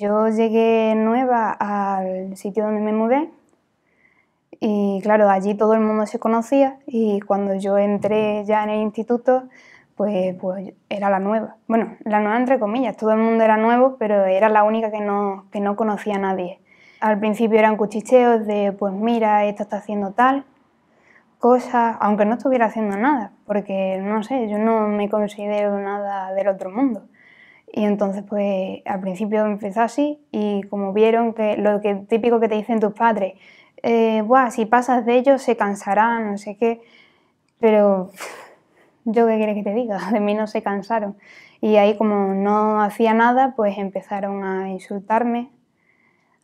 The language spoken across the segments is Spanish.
Yo llegué nueva al sitio donde me mudé y claro, allí todo el mundo se conocía y cuando yo entré ya en el instituto, pues, pues era la nueva. Bueno, la nueva entre comillas, todo el mundo era nuevo, pero era la única que no, conocía a nadie. Al principio eran cuchicheos de, pues mira, esto está haciendo tal, cosas, aunque no estuviera haciendo nada, porque no sé, yo no me considero nada del otro mundo. Y entonces, pues al principio empezó así y como vieron que lo que típico que te dicen tus padres, eh, Buah, si pasas de ellos se cansarán, no sé qué, pero yo qué quieres que te diga, de mí no se cansaron. Y ahí como no hacía nada, pues empezaron a insultarme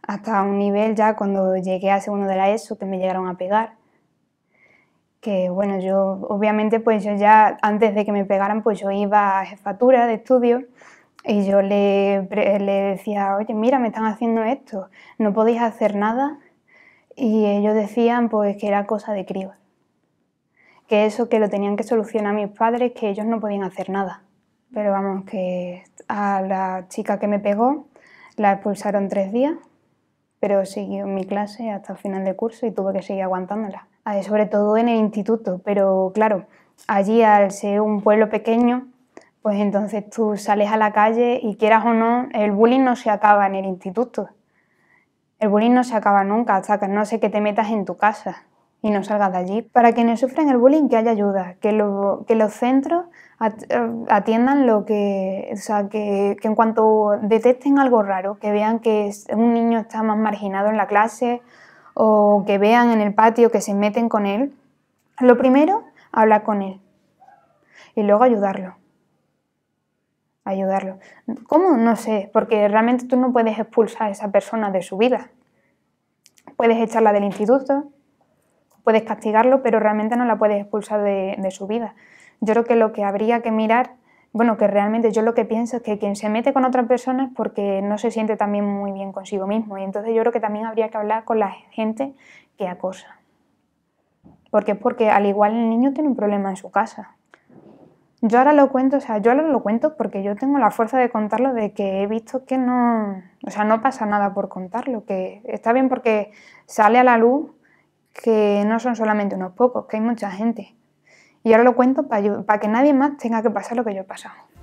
hasta un nivel ya cuando llegué a segundo de la ESO que me llegaron a pegar. Que bueno, yo obviamente pues yo ya antes de que me pegaran pues yo iba a jefatura de estudio y yo le, decía, oye, mira, me están haciendo esto, no podéis hacer nada. Y ellos decían pues que era cosa de críos. Que eso que lo tenían que solucionar mis padres, que ellos no podían hacer nada. Pero vamos, que a la chica que me pegó la expulsaron tres días, pero siguió mi clase hasta el final del curso y tuve que seguir aguantándola. Ah, sobre todo en el instituto, pero claro, allí al ser un pueblo pequeño, pues entonces tú sales a la calle y quieras o no, el bullying no se acaba en el instituto. El bullying no se acaba nunca, hasta que no sé que te metas en tu casa y no salgas de allí. Para quienes sufren el bullying, que haya ayuda, que, que los centros eh, atiendan lo que, o sea, que, que en cuanto detecten algo raro, que vean que un niño está más marginado en la clase o que vean en el patio que se meten con él, lo primero, hablar con él y luego ayudarlo ayudarlo. ¿Cómo? No sé, porque realmente tú no puedes expulsar a esa persona de su vida. Puedes echarla del instituto, puedes castigarlo, pero realmente no la puedes expulsar de, de su vida. Yo creo que lo que habría que mirar, bueno, que realmente yo lo que pienso es que quien se mete con otra persona es porque no se siente también muy bien consigo mismo. Y entonces yo creo que también habría que hablar con la gente que acosa. Porque es porque al igual el niño tiene un problema en su casa yo ahora lo cuento, o sea, yo ahora lo cuento porque yo tengo la fuerza de contarlo, de que he visto que no, o sea, no pasa nada por contarlo, que está bien porque sale a la luz que no son solamente unos pocos, que hay mucha gente. Y ahora lo cuento para que nadie más tenga que pasar lo que yo he pasado.